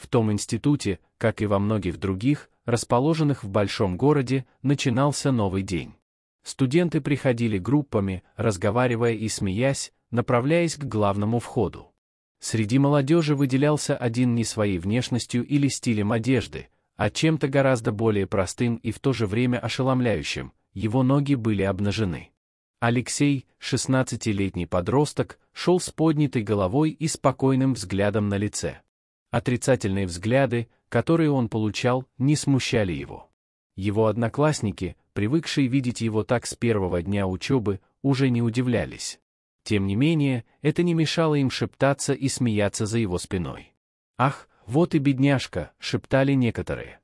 В том институте, как и во многих других, расположенных в большом городе, начинался новый день. Студенты приходили группами, разговаривая и смеясь, направляясь к главному входу. Среди молодежи выделялся один не своей внешностью или стилем одежды, а чем-то гораздо более простым и в то же время ошеломляющим, его ноги были обнажены. Алексей, 16-летний подросток, шел с поднятой головой и спокойным взглядом на лице. Отрицательные взгляды, которые он получал, не смущали его. Его одноклассники, привыкшие видеть его так с первого дня учебы, уже не удивлялись. Тем не менее, это не мешало им шептаться и смеяться за его спиной. «Ах, вот и бедняжка!» — шептали некоторые.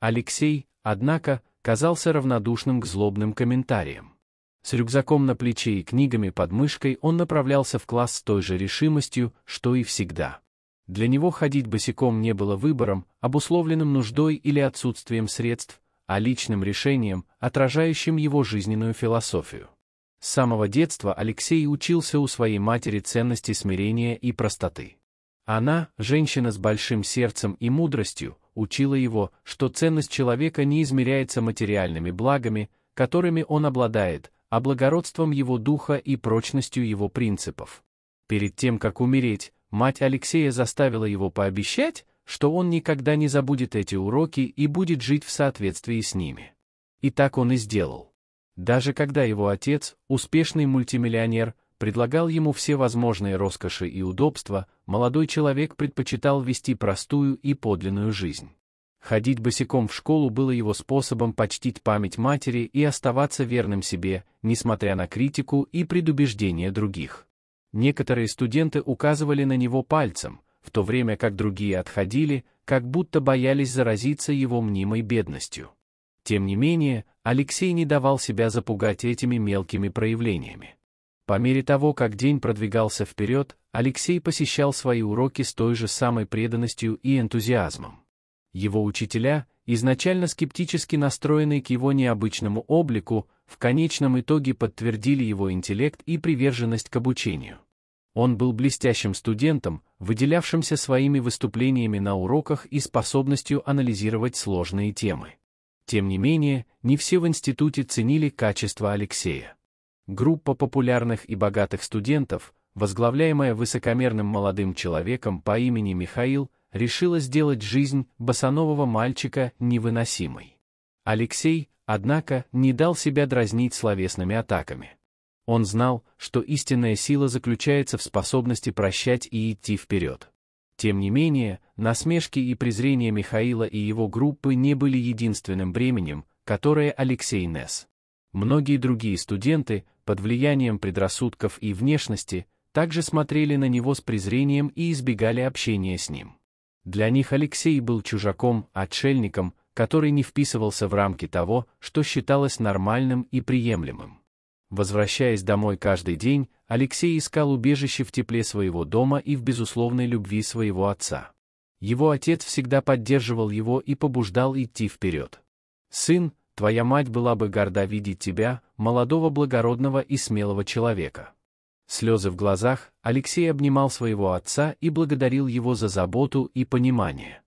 Алексей, однако, казался равнодушным к злобным комментариям. С рюкзаком на плече и книгами под мышкой он направлялся в класс с той же решимостью, что и всегда для него ходить босиком не было выбором, обусловленным нуждой или отсутствием средств, а личным решением, отражающим его жизненную философию. С самого детства Алексей учился у своей матери ценности смирения и простоты. Она, женщина с большим сердцем и мудростью, учила его, что ценность человека не измеряется материальными благами, которыми он обладает, а благородством его духа и прочностью его принципов. Перед тем, как умереть, Мать Алексея заставила его пообещать, что он никогда не забудет эти уроки и будет жить в соответствии с ними. И так он и сделал. Даже когда его отец, успешный мультимиллионер, предлагал ему все возможные роскоши и удобства, молодой человек предпочитал вести простую и подлинную жизнь. Ходить босиком в школу было его способом почтить память матери и оставаться верным себе, несмотря на критику и предубеждения других. Некоторые студенты указывали на него пальцем, в то время как другие отходили, как будто боялись заразиться его мнимой бедностью. Тем не менее, Алексей не давал себя запугать этими мелкими проявлениями. По мере того, как день продвигался вперед, Алексей посещал свои уроки с той же самой преданностью и энтузиазмом. Его учителя, изначально скептически настроенные к его необычному облику, в конечном итоге подтвердили его интеллект и приверженность к обучению. Он был блестящим студентом, выделявшимся своими выступлениями на уроках и способностью анализировать сложные темы. Тем не менее, не все в институте ценили качество Алексея. Группа популярных и богатых студентов, возглавляемая высокомерным молодым человеком по имени Михаил, решила сделать жизнь босанового мальчика невыносимой. Алексей, однако, не дал себя дразнить словесными атаками. Он знал, что истинная сила заключается в способности прощать и идти вперед. Тем не менее, насмешки и презрения Михаила и его группы не были единственным бременем, которое Алексей нес. Многие другие студенты, под влиянием предрассудков и внешности, также смотрели на него с презрением и избегали общения с ним. Для них Алексей был чужаком, отшельником, который не вписывался в рамки того, что считалось нормальным и приемлемым. Возвращаясь домой каждый день, Алексей искал убежище в тепле своего дома и в безусловной любви своего отца. Его отец всегда поддерживал его и побуждал идти вперед. «Сын, твоя мать была бы горда видеть тебя, молодого благородного и смелого человека» слезы в глазах, Алексей обнимал своего отца и благодарил его за заботу и понимание.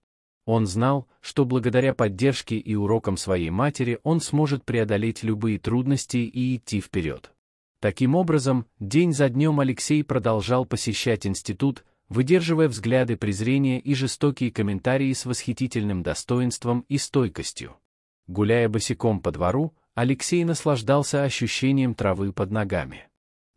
Он знал, что благодаря поддержке и урокам своей матери он сможет преодолеть любые трудности и идти вперед. Таким образом, день за днем Алексей продолжал посещать институт, выдерживая взгляды презрения и жестокие комментарии с восхитительным достоинством и стойкостью. Гуляя босиком по двору, Алексей наслаждался ощущением травы под ногами.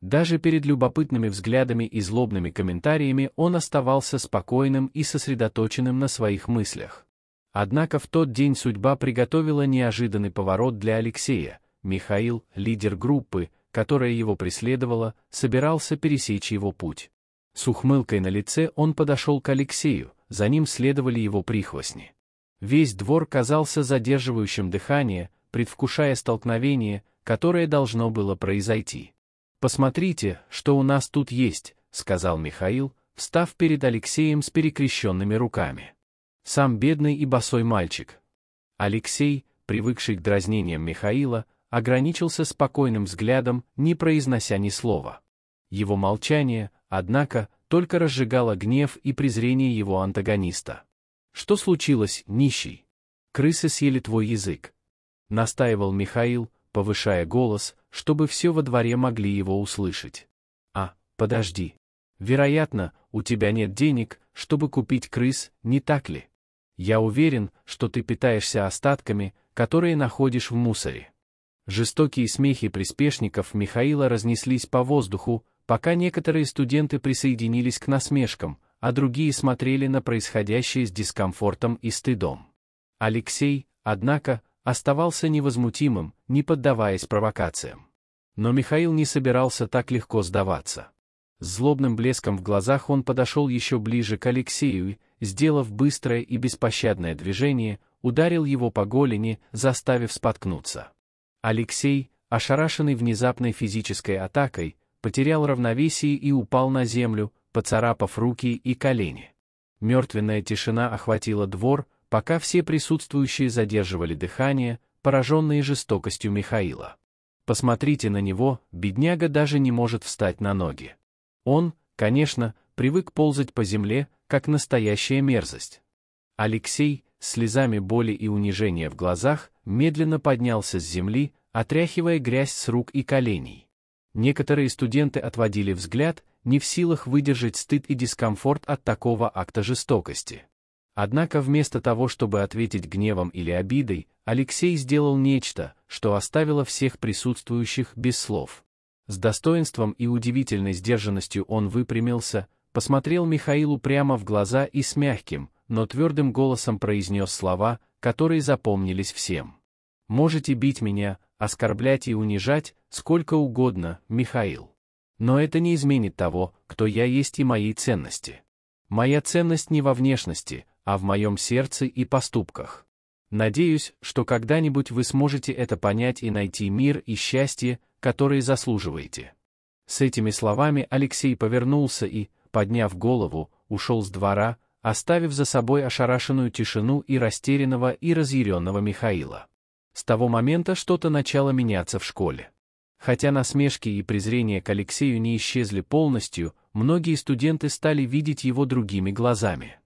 Даже перед любопытными взглядами и злобными комментариями он оставался спокойным и сосредоточенным на своих мыслях. Однако в тот день судьба приготовила неожиданный поворот для Алексея. Михаил, лидер группы, которая его преследовала, собирался пересечь его путь. С ухмылкой на лице он подошел к Алексею, за ним следовали его прихвостни. Весь двор казался задерживающим дыхание, предвкушая столкновение, которое должно было произойти. «Посмотрите, что у нас тут есть», — сказал Михаил, встав перед Алексеем с перекрещенными руками. Сам бедный и босой мальчик. Алексей, привыкший к дразнениям Михаила, ограничился спокойным взглядом, не произнося ни слова. Его молчание, однако, только разжигало гнев и презрение его антагониста. «Что случилось, нищий? Крысы съели твой язык», — настаивал Михаил, повышая голос, чтобы все во дворе могли его услышать. А, подожди. Вероятно, у тебя нет денег, чтобы купить крыс, не так ли? Я уверен, что ты питаешься остатками, которые находишь в мусоре. Жестокие смехи приспешников Михаила разнеслись по воздуху, пока некоторые студенты присоединились к насмешкам, а другие смотрели на происходящее с дискомфортом и стыдом. Алексей, однако, оставался невозмутимым, не поддаваясь провокациям. Но Михаил не собирался так легко сдаваться. С злобным блеском в глазах он подошел еще ближе к Алексею и, сделав быстрое и беспощадное движение, ударил его по голени, заставив споткнуться. Алексей, ошарашенный внезапной физической атакой, потерял равновесие и упал на землю, поцарапав руки и колени. Мертвенная тишина охватила двор, пока все присутствующие задерживали дыхание, пораженные жестокостью Михаила. Посмотрите на него, бедняга даже не может встать на ноги. Он, конечно, привык ползать по земле, как настоящая мерзость. Алексей, слезами боли и унижения в глазах, медленно поднялся с земли, отряхивая грязь с рук и коленей. Некоторые студенты отводили взгляд, не в силах выдержать стыд и дискомфорт от такого акта жестокости. Однако вместо того, чтобы ответить гневом или обидой, Алексей сделал нечто, что оставило всех присутствующих без слов. С достоинством и удивительной сдержанностью он выпрямился, посмотрел Михаилу прямо в глаза и с мягким, но твердым голосом произнес слова, которые запомнились всем. «Можете бить меня, оскорблять и унижать, сколько угодно, Михаил. Но это не изменит того, кто я есть и моей ценности. Моя ценность не во внешности, а в моем сердце и поступках. Надеюсь, что когда-нибудь вы сможете это понять и найти мир и счастье, которые заслуживаете. С этими словами Алексей повернулся и, подняв голову, ушел с двора, оставив за собой ошарашенную тишину и растерянного и разъяренного Михаила. С того момента что-то начало меняться в школе. Хотя насмешки и презрение к Алексею не исчезли полностью, многие студенты стали видеть его другими глазами.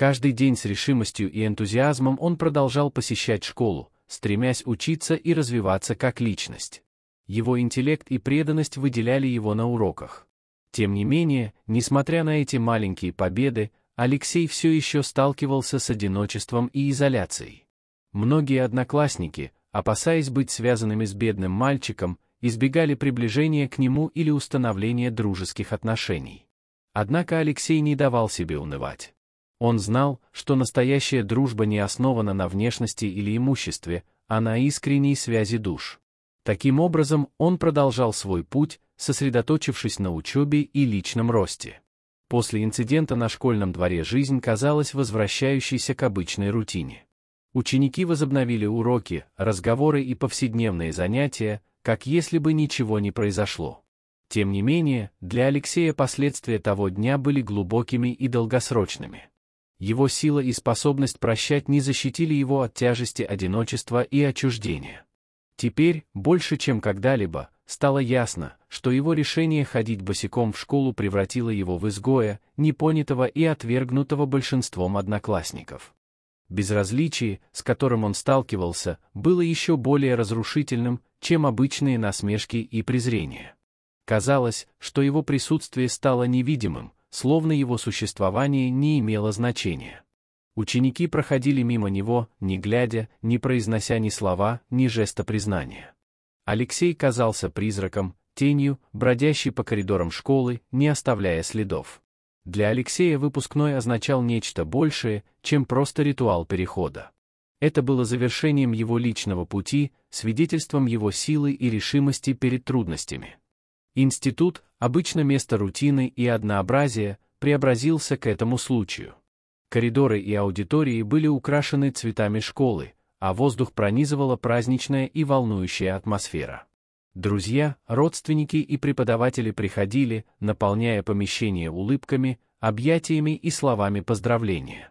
Каждый день с решимостью и энтузиазмом он продолжал посещать школу, стремясь учиться и развиваться как личность. Его интеллект и преданность выделяли его на уроках. Тем не менее, несмотря на эти маленькие победы, Алексей все еще сталкивался с одиночеством и изоляцией. Многие одноклассники, опасаясь быть связанными с бедным мальчиком, избегали приближения к нему или установления дружеских отношений. Однако Алексей не давал себе унывать. Он знал, что настоящая дружба не основана на внешности или имуществе, а на искренней связи душ. Таким образом, он продолжал свой путь, сосредоточившись на учебе и личном росте. После инцидента на школьном дворе жизнь казалась возвращающейся к обычной рутине. Ученики возобновили уроки, разговоры и повседневные занятия, как если бы ничего не произошло. Тем не менее, для Алексея последствия того дня были глубокими и долгосрочными его сила и способность прощать не защитили его от тяжести одиночества и отчуждения. Теперь, больше чем когда-либо, стало ясно, что его решение ходить босиком в школу превратило его в изгоя, непонятого и отвергнутого большинством одноклассников. Безразличие, с которым он сталкивался, было еще более разрушительным, чем обычные насмешки и презрения. Казалось, что его присутствие стало невидимым, словно его существование не имело значения. Ученики проходили мимо него, не глядя, не произнося ни слова, ни жеста признания. Алексей казался призраком, тенью, бродящей по коридорам школы, не оставляя следов. Для Алексея выпускной означал нечто большее, чем просто ритуал перехода. Это было завершением его личного пути, свидетельством его силы и решимости перед трудностями. Институт, обычно место рутины и однообразия, преобразился к этому случаю. Коридоры и аудитории были украшены цветами школы, а воздух пронизывала праздничная и волнующая атмосфера. Друзья, родственники и преподаватели приходили, наполняя помещение улыбками, объятиями и словами поздравления.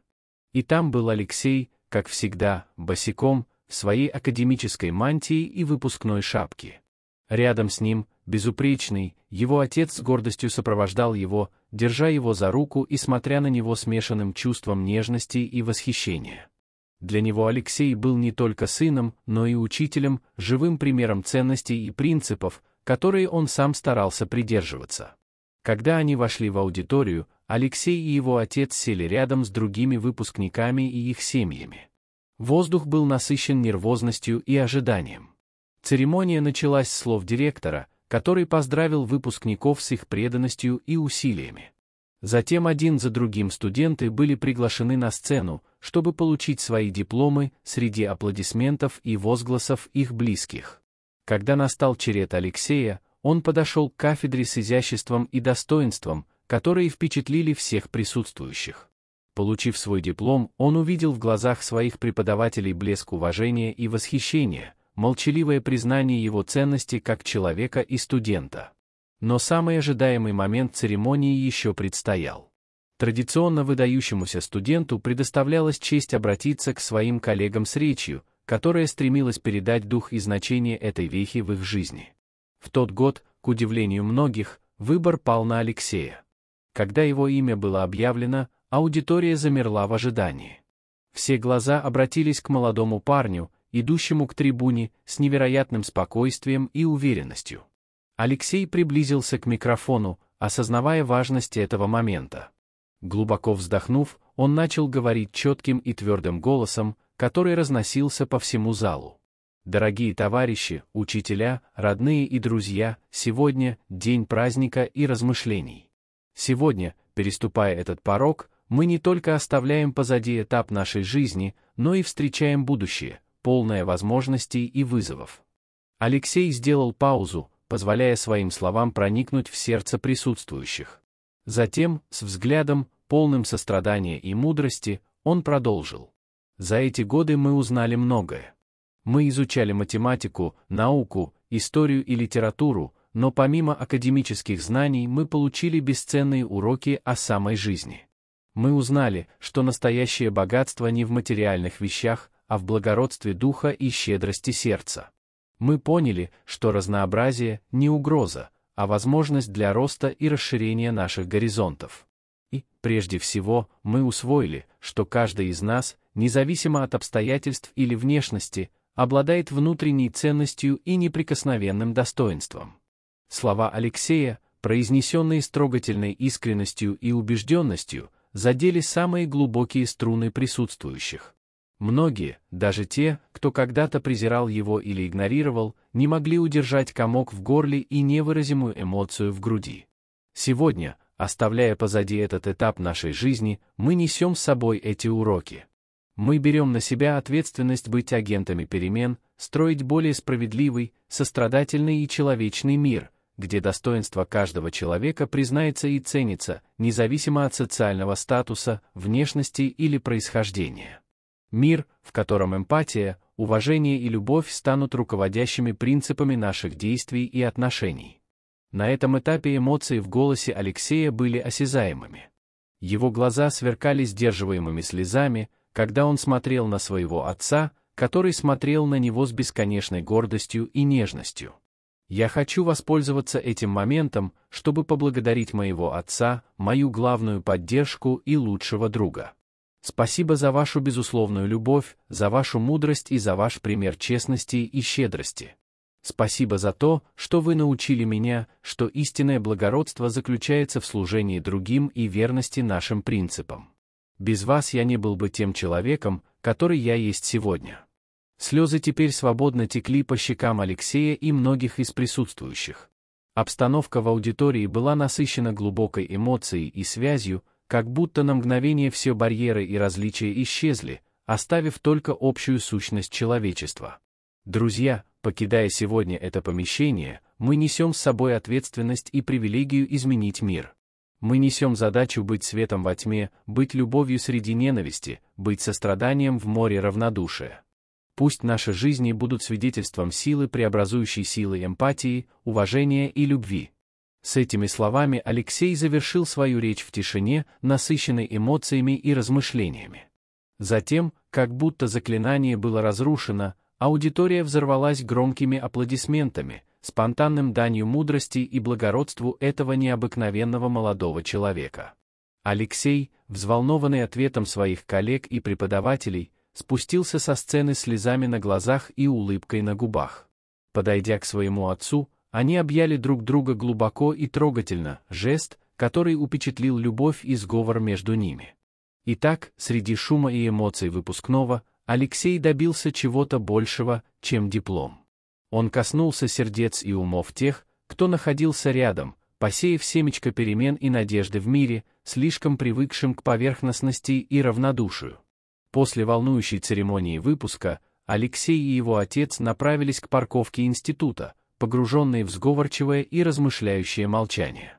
И там был Алексей, как всегда, босиком, в своей академической мантии и выпускной шапке. Рядом с ним безупречный, его отец с гордостью сопровождал его, держа его за руку и смотря на него смешанным чувством нежности и восхищения. Для него Алексей был не только сыном, но и учителем, живым примером ценностей и принципов, которые он сам старался придерживаться. Когда они вошли в аудиторию, Алексей и его отец сели рядом с другими выпускниками и их семьями. Воздух был насыщен нервозностью и ожиданием. Церемония началась с слов директора – который поздравил выпускников с их преданностью и усилиями. Затем один за другим студенты были приглашены на сцену, чтобы получить свои дипломы среди аплодисментов и возгласов их близких. Когда настал черед Алексея, он подошел к кафедре с изяществом и достоинством, которые впечатлили всех присутствующих. Получив свой диплом, он увидел в глазах своих преподавателей блеск уважения и восхищения, молчаливое признание его ценности как человека и студента. Но самый ожидаемый момент церемонии еще предстоял. Традиционно выдающемуся студенту предоставлялась честь обратиться к своим коллегам с речью, которая стремилась передать дух и значение этой вехи в их жизни. В тот год, к удивлению многих, выбор пал на Алексея. Когда его имя было объявлено, аудитория замерла в ожидании. Все глаза обратились к молодому парню, идущему к трибуне с невероятным спокойствием и уверенностью. Алексей приблизился к микрофону, осознавая важность этого момента. Глубоко вздохнув, он начал говорить четким и твердым голосом, который разносился по всему залу. Дорогие товарищи, учителя, родные и друзья, сегодня – день праздника и размышлений. Сегодня, переступая этот порог, мы не только оставляем позади этап нашей жизни, но и встречаем будущее, полное возможностей и вызовов. Алексей сделал паузу, позволяя своим словам проникнуть в сердце присутствующих. Затем, с взглядом, полным сострадания и мудрости, он продолжил. За эти годы мы узнали многое. Мы изучали математику, науку, историю и литературу, но помимо академических знаний мы получили бесценные уроки о самой жизни. Мы узнали, что настоящее богатство не в материальных вещах, а в благородстве духа и щедрости сердца. Мы поняли, что разнообразие – не угроза, а возможность для роста и расширения наших горизонтов. И, прежде всего, мы усвоили, что каждый из нас, независимо от обстоятельств или внешности, обладает внутренней ценностью и неприкосновенным достоинством. Слова Алексея, произнесенные с трогательной искренностью и убежденностью, задели самые глубокие струны присутствующих. Многие, даже те, кто когда-то презирал его или игнорировал, не могли удержать комок в горле и невыразимую эмоцию в груди. Сегодня, оставляя позади этот этап нашей жизни, мы несем с собой эти уроки. Мы берем на себя ответственность быть агентами перемен, строить более справедливый, сострадательный и человечный мир, где достоинство каждого человека признается и ценится, независимо от социального статуса, внешности или происхождения. Мир, в котором эмпатия, уважение и любовь станут руководящими принципами наших действий и отношений. На этом этапе эмоции в голосе Алексея были осязаемыми. Его глаза сверкали сдерживаемыми слезами, когда он смотрел на своего отца, который смотрел на него с бесконечной гордостью и нежностью. Я хочу воспользоваться этим моментом, чтобы поблагодарить моего отца, мою главную поддержку и лучшего друга. Спасибо за вашу безусловную любовь, за вашу мудрость и за ваш пример честности и щедрости. Спасибо за то, что вы научили меня, что истинное благородство заключается в служении другим и верности нашим принципам. Без вас я не был бы тем человеком, который я есть сегодня. Слезы теперь свободно текли по щекам Алексея и многих из присутствующих. Обстановка в аудитории была насыщена глубокой эмоцией и связью, как будто на мгновение все барьеры и различия исчезли, оставив только общую сущность человечества. Друзья, покидая сегодня это помещение, мы несем с собой ответственность и привилегию изменить мир. Мы несем задачу быть светом во тьме, быть любовью среди ненависти, быть состраданием в море равнодушия. Пусть наши жизни будут свидетельством силы преобразующей силы эмпатии, уважения и любви. С этими словами Алексей завершил свою речь в тишине, насыщенной эмоциями и размышлениями. Затем, как будто заклинание было разрушено, аудитория взорвалась громкими аплодисментами, спонтанным данью мудрости и благородству этого необыкновенного молодого человека. Алексей, взволнованный ответом своих коллег и преподавателей, спустился со сцены слезами на глазах и улыбкой на губах. Подойдя к своему отцу, они объяли друг друга глубоко и трогательно, жест, который упечатлил любовь и сговор между ними. Итак, среди шума и эмоций выпускного, Алексей добился чего-то большего, чем диплом. Он коснулся сердец и умов тех, кто находился рядом, посеяв семечко перемен и надежды в мире, слишком привыкшим к поверхностности и равнодушию. После волнующей церемонии выпуска Алексей и его отец направились к парковке института, погруженные в сговорчивое и размышляющее молчание.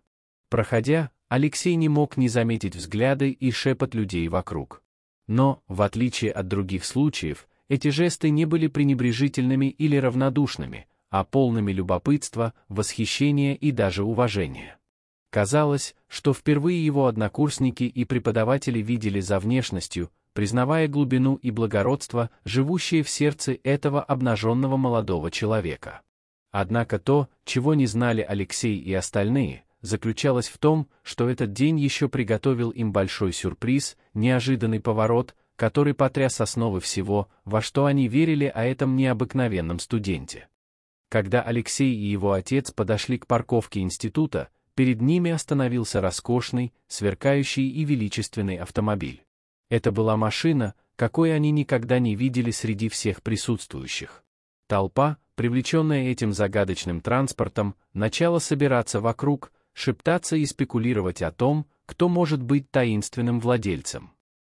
Проходя, Алексей не мог не заметить взгляды и шепот людей вокруг. Но, в отличие от других случаев, эти жесты не были пренебрежительными или равнодушными, а полными любопытства, восхищения и даже уважения. Казалось, что впервые его однокурсники и преподаватели видели за внешностью, признавая глубину и благородство, живущие в сердце этого обнаженного молодого человека. Однако то, чего не знали Алексей и остальные, заключалось в том, что этот день еще приготовил им большой сюрприз, неожиданный поворот, который потряс основы всего, во что они верили о этом необыкновенном студенте. Когда Алексей и его отец подошли к парковке института, перед ними остановился роскошный, сверкающий и величественный автомобиль. Это была машина, какой они никогда не видели среди всех присутствующих. Толпа, привлеченная этим загадочным транспортом, начала собираться вокруг, шептаться и спекулировать о том, кто может быть таинственным владельцем.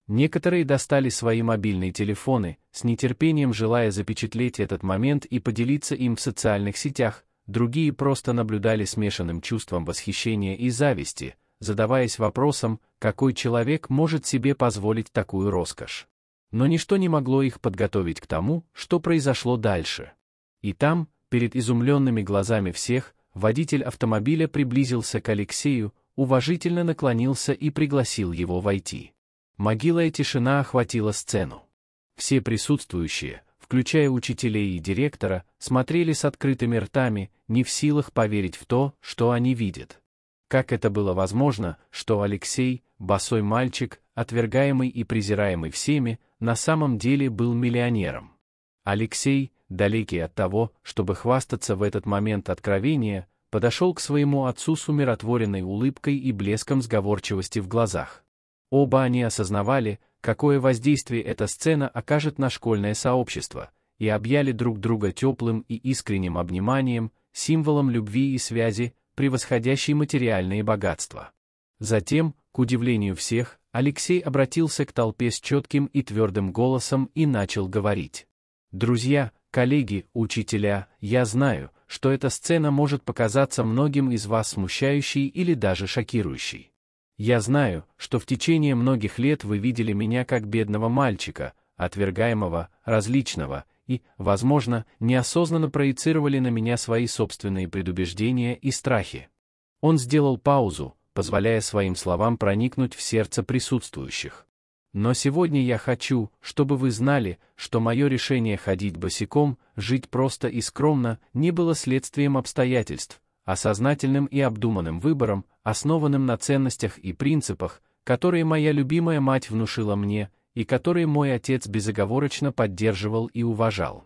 Некоторые достали свои мобильные телефоны, с нетерпением желая запечатлеть этот момент и поделиться им в социальных сетях, другие просто наблюдали смешанным чувством восхищения и зависти, задаваясь вопросом, какой человек может себе позволить такую роскошь но ничто не могло их подготовить к тому, что произошло дальше. И там, перед изумленными глазами всех, водитель автомобиля приблизился к Алексею, уважительно наклонился и пригласил его войти. Могила и тишина охватила сцену. Все присутствующие, включая учителей и директора, смотрели с открытыми ртами, не в силах поверить в то, что они видят как это было возможно, что Алексей, босой мальчик, отвергаемый и презираемый всеми, на самом деле был миллионером. Алексей, далекий от того, чтобы хвастаться в этот момент откровения, подошел к своему отцу с умиротворенной улыбкой и блеском сговорчивости в глазах. Оба они осознавали, какое воздействие эта сцена окажет на школьное сообщество, и объяли друг друга теплым и искренним обниманием, символом любви и связи, превосходящий материальные богатства. Затем, к удивлению всех, Алексей обратился к толпе с четким и твердым голосом и начал говорить. «Друзья, коллеги, учителя, я знаю, что эта сцена может показаться многим из вас смущающей или даже шокирующей. Я знаю, что в течение многих лет вы видели меня как бедного мальчика, отвергаемого, различного, и, возможно, неосознанно проецировали на меня свои собственные предубеждения и страхи. Он сделал паузу, позволяя своим словам проникнуть в сердце присутствующих. Но сегодня я хочу, чтобы вы знали, что мое решение ходить босиком, жить просто и скромно, не было следствием обстоятельств, а сознательным и обдуманным выбором, основанным на ценностях и принципах, которые моя любимая мать внушила мне, и которые мой отец безоговорочно поддерживал и уважал.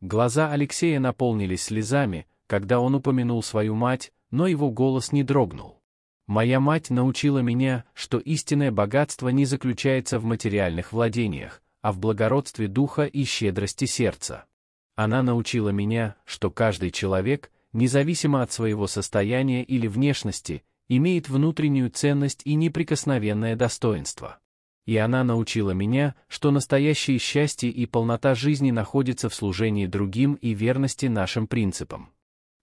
Глаза Алексея наполнились слезами, когда он упомянул свою мать, но его голос не дрогнул. «Моя мать научила меня, что истинное богатство не заключается в материальных владениях, а в благородстве духа и щедрости сердца. Она научила меня, что каждый человек, независимо от своего состояния или внешности, имеет внутреннюю ценность и неприкосновенное достоинство. И она научила меня, что настоящее счастье и полнота жизни находится в служении другим и верности нашим принципам.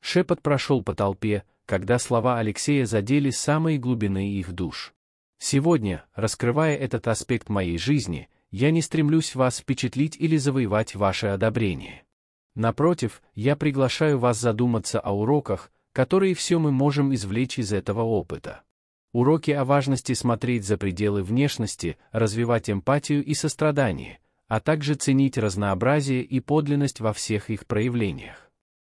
Шепот прошел по толпе, когда слова Алексея задели самые глубины их душ. Сегодня, раскрывая этот аспект моей жизни, я не стремлюсь вас впечатлить или завоевать ваше одобрение. Напротив, я приглашаю вас задуматься о уроках, которые все мы можем извлечь из этого опыта. Уроки о важности смотреть за пределы внешности, развивать эмпатию и сострадание, а также ценить разнообразие и подлинность во всех их проявлениях.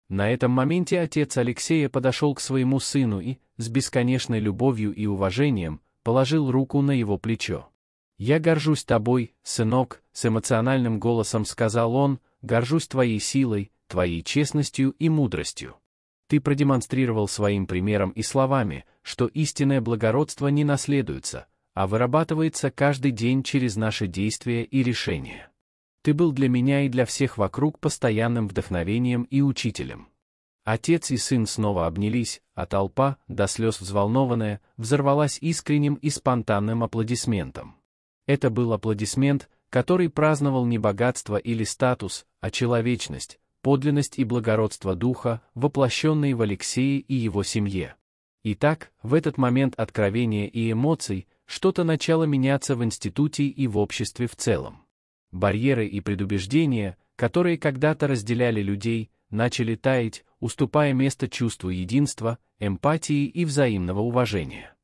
На этом моменте отец Алексея подошел к своему сыну и, с бесконечной любовью и уважением, положил руку на его плечо. «Я горжусь тобой, сынок», — с эмоциональным голосом сказал он, «горжусь твоей силой, твоей честностью и мудростью». Ты продемонстрировал своим примером и словами, что истинное благородство не наследуется, а вырабатывается каждый день через наши действия и решения. Ты был для меня и для всех вокруг постоянным вдохновением и учителем. Отец и сын снова обнялись, а толпа, до слез взволнованная, взорвалась искренним и спонтанным аплодисментом. Это был аплодисмент, который праздновал не богатство или статус, а человечность, подлинность и благородство духа, воплощенные в Алексее и его семье. Итак, в этот момент откровения и эмоций что-то начало меняться в институте и в обществе в целом. Барьеры и предубеждения, которые когда-то разделяли людей, начали таять, уступая место чувству единства, эмпатии и взаимного уважения.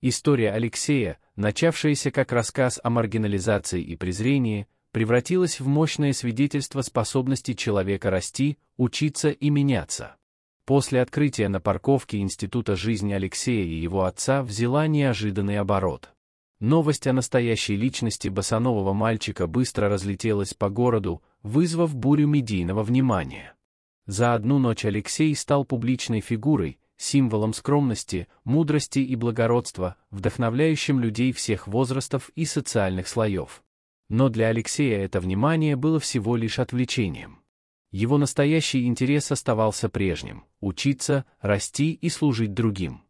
История Алексея, начавшаяся как рассказ о маргинализации и презрении, превратилась в мощное свидетельство способности человека расти, учиться и меняться. После открытия на парковке Института жизни Алексея и его отца взяла неожиданный оборот. Новость о настоящей личности босанового мальчика быстро разлетелась по городу, вызвав бурю медийного внимания. За одну ночь Алексей стал публичной фигурой, символом скромности, мудрости и благородства, вдохновляющим людей всех возрастов и социальных слоев. Но для Алексея это внимание было всего лишь отвлечением. Его настоящий интерес оставался прежним – учиться, расти и служить другим.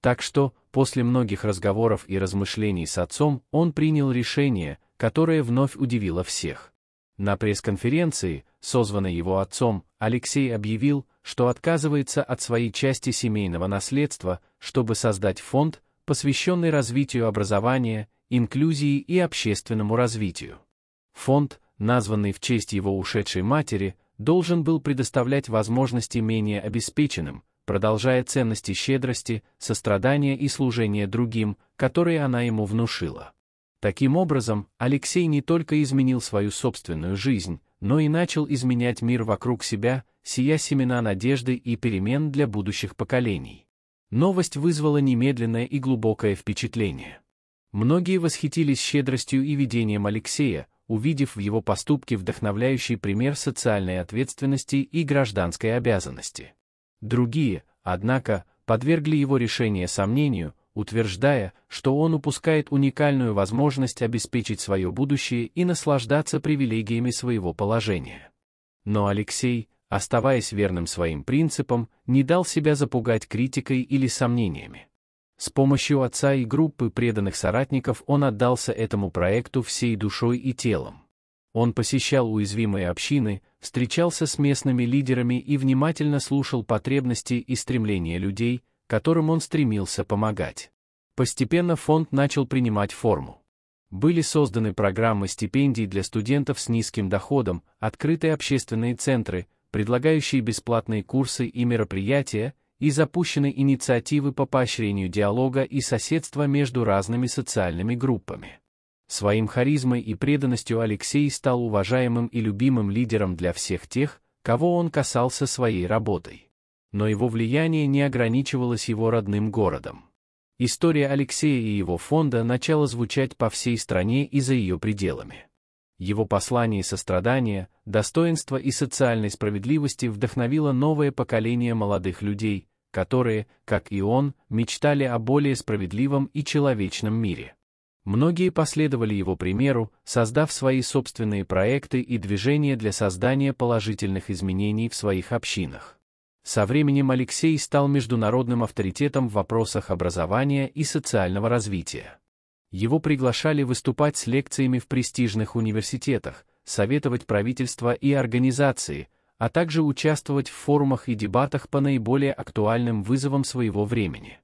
Так что, после многих разговоров и размышлений с отцом, он принял решение, которое вновь удивило всех. На пресс-конференции, созванной его отцом, Алексей объявил, что отказывается от своей части семейного наследства, чтобы создать фонд, посвященный развитию образования инклюзии и общественному развитию. Фонд, названный в честь его ушедшей матери, должен был предоставлять возможности менее обеспеченным, продолжая ценности щедрости, сострадания и служения другим, которые она ему внушила. Таким образом, Алексей не только изменил свою собственную жизнь, но и начал изменять мир вокруг себя, сия семена надежды и перемен для будущих поколений. Новость вызвала немедленное и глубокое впечатление. Многие восхитились щедростью и видением Алексея, увидев в его поступке вдохновляющий пример социальной ответственности и гражданской обязанности. Другие, однако, подвергли его решение сомнению, утверждая, что он упускает уникальную возможность обеспечить свое будущее и наслаждаться привилегиями своего положения. Но Алексей, оставаясь верным своим принципам, не дал себя запугать критикой или сомнениями. С помощью отца и группы преданных соратников он отдался этому проекту всей душой и телом. Он посещал уязвимые общины, встречался с местными лидерами и внимательно слушал потребности и стремления людей, которым он стремился помогать. Постепенно фонд начал принимать форму. Были созданы программы стипендий для студентов с низким доходом, открытые общественные центры, предлагающие бесплатные курсы и мероприятия, и запущены инициативы по поощрению диалога и соседства между разными социальными группами. Своим харизмой и преданностью Алексей стал уважаемым и любимым лидером для всех тех, кого он касался своей работой. Но его влияние не ограничивалось его родным городом. История Алексея и его фонда начала звучать по всей стране и за ее пределами. Его послание сострадания, достоинства и социальной справедливости вдохновило новое поколение молодых людей, которые, как и он, мечтали о более справедливом и человечном мире. Многие последовали его примеру, создав свои собственные проекты и движения для создания положительных изменений в своих общинах. Со временем Алексей стал международным авторитетом в вопросах образования и социального развития. Его приглашали выступать с лекциями в престижных университетах, советовать правительства и организации, а также участвовать в форумах и дебатах по наиболее актуальным вызовам своего времени.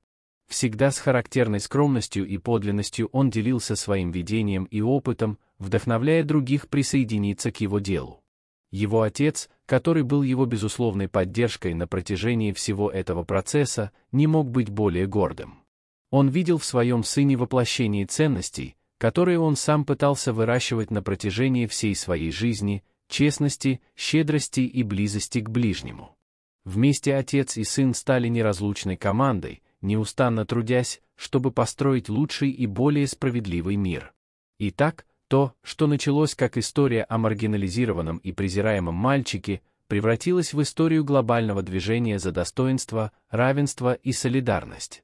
Всегда с характерной скромностью и подлинностью он делился своим видением и опытом, вдохновляя других присоединиться к его делу. Его отец, который был его безусловной поддержкой на протяжении всего этого процесса, не мог быть более гордым. Он видел в своем сыне воплощение ценностей, которые он сам пытался выращивать на протяжении всей своей жизни, честности, щедрости и близости к ближнему. Вместе отец и сын стали неразлучной командой, неустанно трудясь, чтобы построить лучший и более справедливый мир. Итак, то, что началось как история о маргинализированном и презираемом мальчике, превратилось в историю глобального движения за достоинство, равенство и солидарность.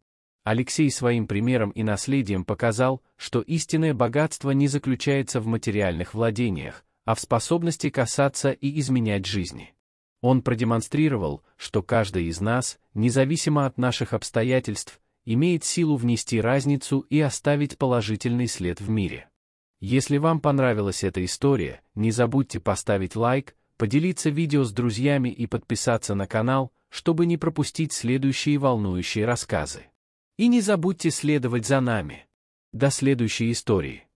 Алексей своим примером и наследием показал, что истинное богатство не заключается в материальных владениях, а в способности касаться и изменять жизни. Он продемонстрировал, что каждый из нас, независимо от наших обстоятельств, имеет силу внести разницу и оставить положительный след в мире. Если вам понравилась эта история, не забудьте поставить лайк, поделиться видео с друзьями и подписаться на канал, чтобы не пропустить следующие волнующие рассказы. И не забудьте следовать за нами. До следующей истории.